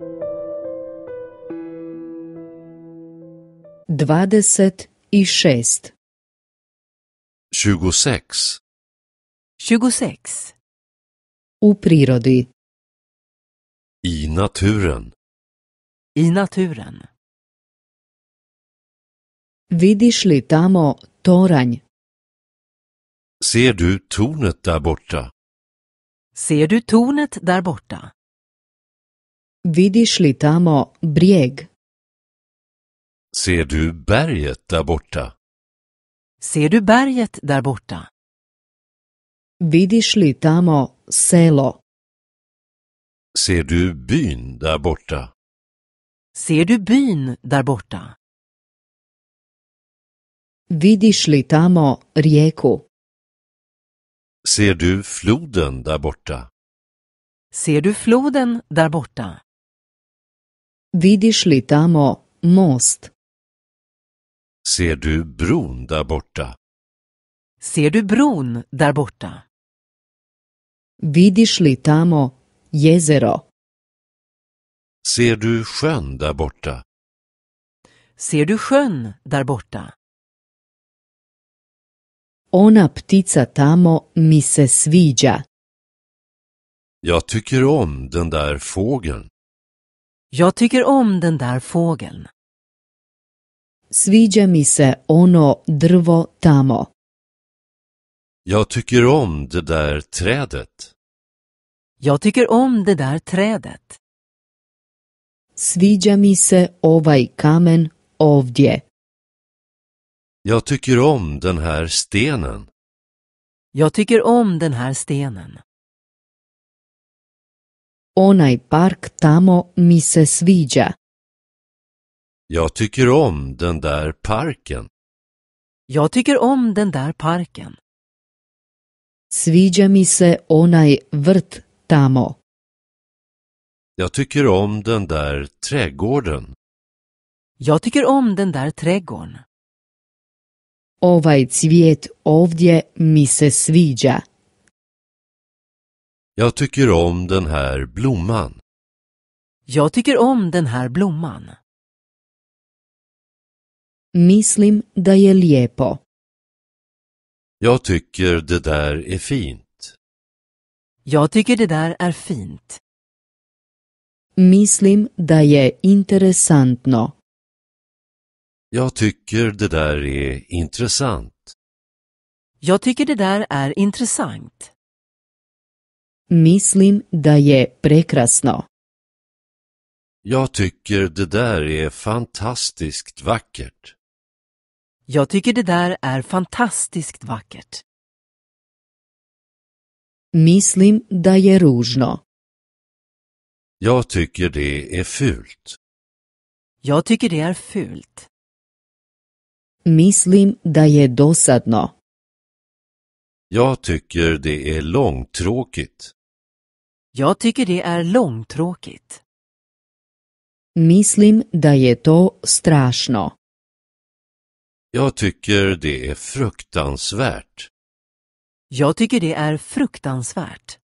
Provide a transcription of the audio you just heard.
26 26. 26. U prirodi. I naturen. I naturen. Vidiš li tamo toranj? Ser du tornet där borta? Ser du tornet där borta? Vidiš li tamo brijeg? Ser du berget där borta? Ser du berget där borta? Vidiš li tamo selo? Ser du byn där borta? Ser du byn där borta? Vidiš li tamo rijeku? Ser du floden där borta? Ser du floden där borta? Vidiš li tamo most? Ser du bron där borta? Ser du bron där borta? Vidiš li tamo jezero? Ser du sjön där borta? Ser du sjön där borta? Ona ptica tamo mi se sviđa. Jag tycker om den där fågeln. Jag tycker om den där fågeln. Sviđa mi se ono drvo tamo. Jag tycker om det där trädet. Jag tycker om det där trädet. Sviđa mi se ovaj kamen ovdje. Jag tycker om den här stenen. Jag tycker om den här stenen. Onaj park tamo mi se sviđa. Jag tycker om den där parken. Jag tycker om den där parken. Sviđa mi se onaj vrt tamo. Jag tycker om den där trädgården. Jag tycker om den där trädgården. Ovaj cvijet ovdje mi se sviđa. Jag tycker om den här blomman. Jag tycker om den här blomman. Mislim da je lijepo. Jag tycker det där är fint. Jag tycker det där är fint. Mislim da je interesantno. Jag tycker det där är intressant. Jag tycker det där är intressant. Mislim da je prekrasno. Jag tycker det där är fantastiskt vackert. Jag tycker det där är fantastiskt vackert. Mislim da je ružno. Jag tycker det är fult. Jag tycker det är fult. Mislim da je dosadno. Jag tycker det är långtråkigt. Jag tycker det är långtråkigt. Mislim da je to strašno. Jag tycker det är fruktansvärt. Jag tycker det är fruktansvärt.